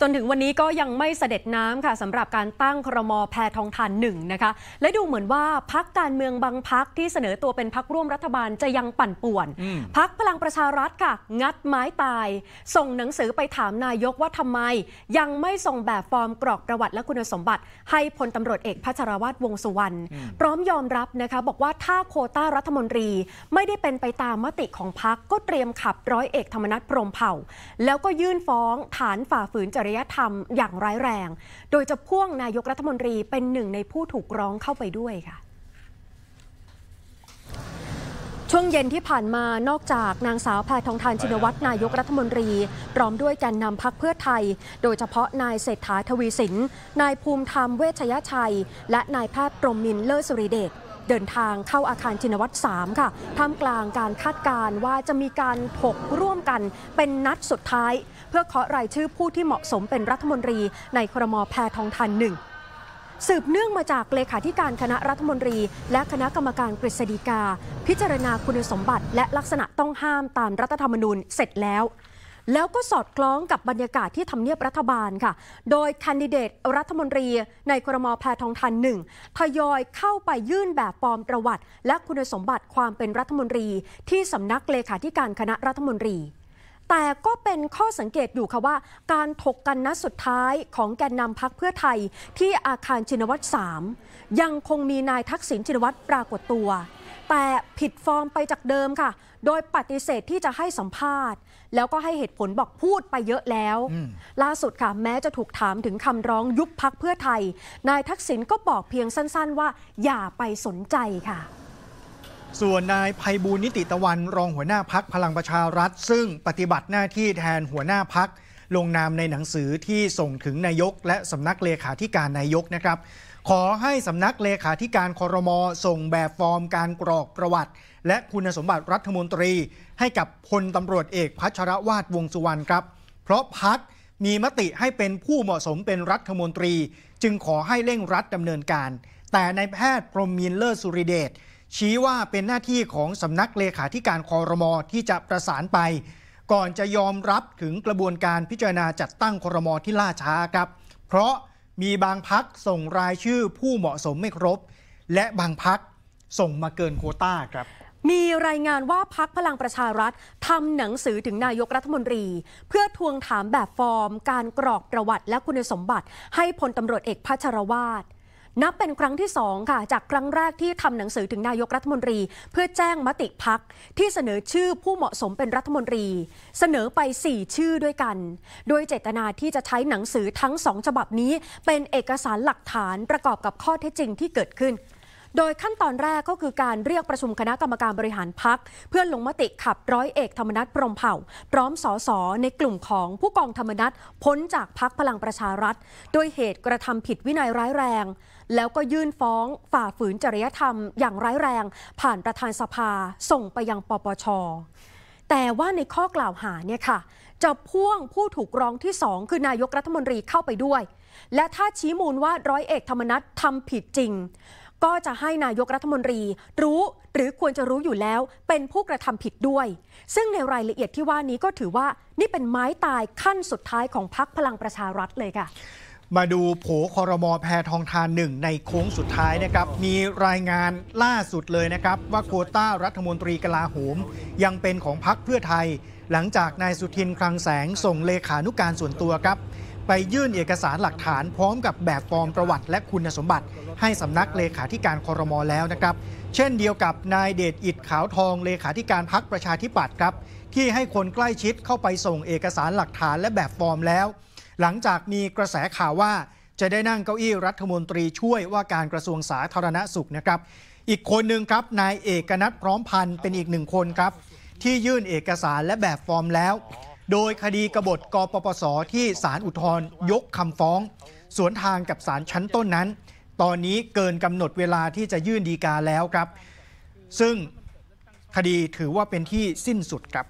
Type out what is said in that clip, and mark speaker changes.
Speaker 1: จนถึงวันนี้ก็ยังไม่เสด็จน้ำค่ะสำหรับการตั้งครมแพทองทานหนึ่งนะคะ และดูเหมือนว่าพักการเมืองบางพักที่เสนอตัวเป็นพักร่วมรัฐบาลจะยังปั่นป่วน พักพลังประชารัฐค่ะ งัดไม้ตาย ส่งหนังสือไปถามนายกว่าทำไม ยังไม่ส่งแบบฟอร์มกรอกประวัติและคุณสมบัติ ให้พลตำรวจเอกพัชรวัตวงสุวรรณพร้อมยอมรับนะคะบอกว่าถ้าโคต้ารัฐมนตรีไม่ได้เป็นไปตามมติของพักก็เตรียมขับร้อยเอกธรรมนัฐพรมเผ่า แล้วก็ยื่นฟ้องฐานฝ่าฝืนจริยธรรมอย่างร้ายแรง โดยจะพ่วงนายกรัฐมนตรีเป็นหนึ่งในผู้ถูกร้องเข้าไปด้วยค่ะ ช่วงเย็นที่ผ่านมานอกจากนางสาวแพทองทานชินวัตรนายกรัฐมนตรีพร้อมด้วยแกนนำพักเพื่อไทย โดยเฉพาะนายเศรษฐาทวีสิน นายภูมิธรรมเวชยชัย และนายแพทย์ปรมมินเลิศสุริเดชเดินทางเข้าอาคารชินวัตร3ค่ะ ท่ามกลางการคาดการว่าจะมีการถกร่วมกันเป็นนัดสุดท้าย เพื่อเคาะรายชื่อผู้ที่เหมาะสมเป็นรัฐมนตรีใน ครม แพทองทานหนึ่ง สืบเนื่องมาจากเลขาธิการคณะรัฐมนตรี และคณะกรรมการกฤษฎีกาพิจารณาคุณสมบัติและลักษณะต้องห้ามตามรัฐธรรมนูญเสร็จแล้วแล้วก็สอดคล้องกับบรรยากาศที่ทำเนียบรัฐบาลค่ะ โดยคันดิเดตรัฐมนตรีในครมอแพทองทันหนึ่งทยอยเข้าไปยื่นแบบฟอร์มประวัติ และคุณสมบัติความเป็นรัฐมนตรีที่สำนักเลขาธิการคณะรัฐมนตรี แต่ก็เป็นข้อสังเกตอยู่ค่ะว่า การถกกันนัดสุดท้ายของแกนนำพักเพื่อไทยที่อาคารชินวัตร3ยังคงมีนายทักษิณชินวัตรปรากฏตัวแต่ผิดฟอร์มไปจากเดิมค่ะ โดยปฏิเสธที่จะให้สัมภาษณ์ แล้วก็ให้เหตุผลบอกพูดไปเยอะแล้ว ล่าสุดค่ะแม้จะถูกถามถึงคำร้องยุบพักเพื่อไทย นายทักษิณก็บอกเพียงสั้นๆ ว่าอย่าไปสนใจค่ะ
Speaker 2: ส่วนนายภัยบูลนิติตะวันรองหัวหน้าพักพลังประชารัฐ ซึ่งปฏิบัติหน้าที่แทนหัวหน้าพักลงนามในหนังสือที่ส่งถึงนายกและสำนักเลขาธิการนายกนะครับขอให้สำนักเลขาธิการคอรมอส่งแบบฟอร์มการกรอกประวัติ และคุณสมบัติรัฐมนตรีให้กับพลตำรวจเอกพัชรวาดวงสุวรรณครับเพราะพักมีมติให้เป็นผู้เหมาะสมเป็นรัฐมนตรี จึงขอให้เร่งรัดดำเนินการ แต่ในแพทย์พรมมินเลอร์สุริเดชชี้ว่าเป็นหน้าที่ของสำนักเลขาธิการคอรมอที่จะประสานไป ก่อนจะยอมรับถึงกระบวนการพิจารณาจัดตั้งคอรมอที่ล่าช้าครับเพราะมีบางพักส่งรายชื่อผู้เหมาะสมไม่ครบ และบางพักส่งมาเกินโคต้าครับ มีรายงานว่า
Speaker 1: พักพลังประชารัฐทำหนังสือถึงนายกรัฐมนตรี เพื่อทวงถามแบบฟอร์มการกรอกประวัติและคุณสมบัติ ให้พลตำรวจเอกพัชรวาทนับเป็นครั้งที่ 2 ค่ะจากครั้งแรกที่ทำหนังสือถึงนายกรัฐมนตรี เพื่อแจ้งมติพัก ที่เสนอชื่อผู้เหมาะสมเป็นรัฐมนตรี เสนอไป 4 ชื่อด้วยกัน โดยเจตนาที่จะใช้หนังสือทั้งสองฉบับนี้ เป็นเอกสารหลักฐานประกอบกับข้อเท็จจริงที่เกิดขึ้นโดยขั้นตอนแรกก็คือการเรียกประชุมคณะกรรมการบริหารพักเพื่อลงมติขับร้อยเอก ธรรมนัฐพรมเผ่าพร้อมสสในกลุ่มของผู้กองธรรมนัฐพ้นจากพักพลังประชารัฐโดยเหตุกระทำผิดวินัยร้ายแรง แล้วก็ยื่นฟ้องฝ่าฝืนจริยธรรมอย่างร้ายแรง ผ่านประธานสภาส่งไปยังปปช แต่ว่าในข้อกล่าวหาเนี่ยค่ะจะพ่วงผู้ถูกร้องที่สองคือนายกรัฐมนตรีเข้าไปด้วย และถ้าชี้มูลว่าร้อยเอก ธรรมนัฐทำผิดจริงก็จะให้นายกรัฐมนตรีรู้หรือควรจะรู้อยู่แล้วเป็นผู้กระทำผิดด้วย ซึ่งในรายละเอียดที่ว่านี้ก็ถือว่านี่เป็นไม้ตายขั้นสุดท้ายของพักพลังประชารัฐเลยค่ะ
Speaker 2: มาดูโผคอรมอแพทองทานหนึ่งในโค้งสุดท้ายนะครับ มีรายงานล่าสุดเลยนะครับ ว่าโคต้ารัฐมนตรีกลาโหม ยังเป็นของพักเพื่อไทย หลังจากนายสุทินคลังแสงส่งเลขานุการส่วนตัวครับไปยื่นเอกสารหลักฐานพร้อมกับแบบฟอร์มประวัติและคุณสมบัติ ให้สำนักเลขาธิการคอรมอแล้วนะครับ เช่นเดียวกับนายเดชอิดขาวทองเลขาธิการพักประชาธิปัตย์ครับ ที่ให้คนใกล้ชิดเข้าไปส่งเอกสารหลักฐานและแบบฟอร์มแล้ว หลังจากมีกระแสข่าวว่าจะได้นั่งเก้าอี้รัฐมนตรีช่วยว่าการกระทรวงสาธารณสุขนะครับ อีกคนหนึ่งครับนายเอกนัทพร้อมพันธ์เป็นอีกหนึ่งคนครับ ที่ยื่นเอกสารและแบบฟอร์มแล้วโดยคดีกบฏกปปสที่ศาลอุทธรยกคำฟ้อง สวนทางกับศาลชั้นต้นนั้น ตอนนี้เกินกำหนดเวลาที่จะยื่นดีกาแล้วครับ ซึ่งคดีถือว่าเป็นที่สิ้นสุดครับ